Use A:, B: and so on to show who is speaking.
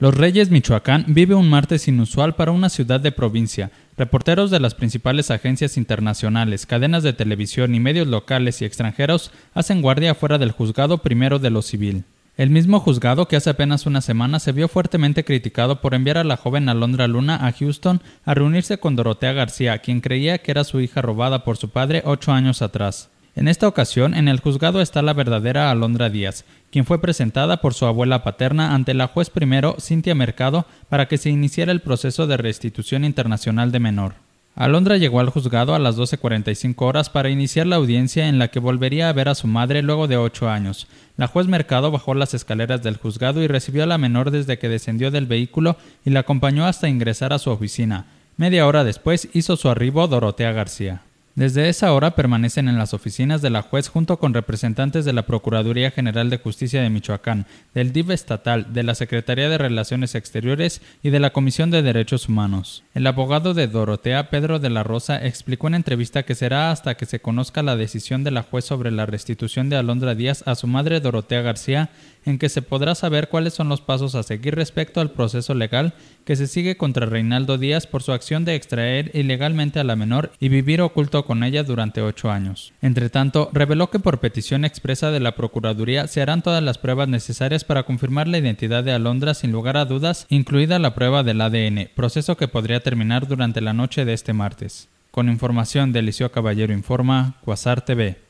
A: Los Reyes, Michoacán, vive un martes inusual para una ciudad de provincia. Reporteros de las principales agencias internacionales, cadenas de televisión y medios locales y extranjeros hacen guardia fuera del juzgado primero de lo civil. El mismo juzgado que hace apenas una semana se vio fuertemente criticado por enviar a la joven Alondra Luna a Houston a reunirse con Dorotea García, quien creía que era su hija robada por su padre ocho años atrás. En esta ocasión, en el juzgado está la verdadera Alondra Díaz, quien fue presentada por su abuela paterna ante la juez primero, Cintia Mercado, para que se iniciara el proceso de restitución internacional de menor. Alondra llegó al juzgado a las 12.45 horas para iniciar la audiencia en la que volvería a ver a su madre luego de ocho años. La juez Mercado bajó las escaleras del juzgado y recibió a la menor desde que descendió del vehículo y la acompañó hasta ingresar a su oficina. Media hora después hizo su arribo Dorotea García. Desde esa hora permanecen en las oficinas de la juez junto con representantes de la Procuraduría General de Justicia de Michoacán, del DIV estatal, de la Secretaría de Relaciones Exteriores y de la Comisión de Derechos Humanos. El abogado de Dorotea, Pedro de la Rosa, explicó en entrevista que será hasta que se conozca la decisión de la juez sobre la restitución de Alondra Díaz a su madre Dorotea García, en que se podrá saber cuáles son los pasos a seguir respecto al proceso legal que se sigue contra Reinaldo Díaz por su acción de extraer ilegalmente a la menor y vivir oculto con ella durante ocho años. Entretanto, reveló que por petición expresa de la Procuraduría se harán todas las pruebas necesarias para confirmar la identidad de Alondra sin lugar a dudas, incluida la prueba del ADN, proceso que podría terminar durante la noche de este martes. Con información de Caballero Informa, Quasar TV.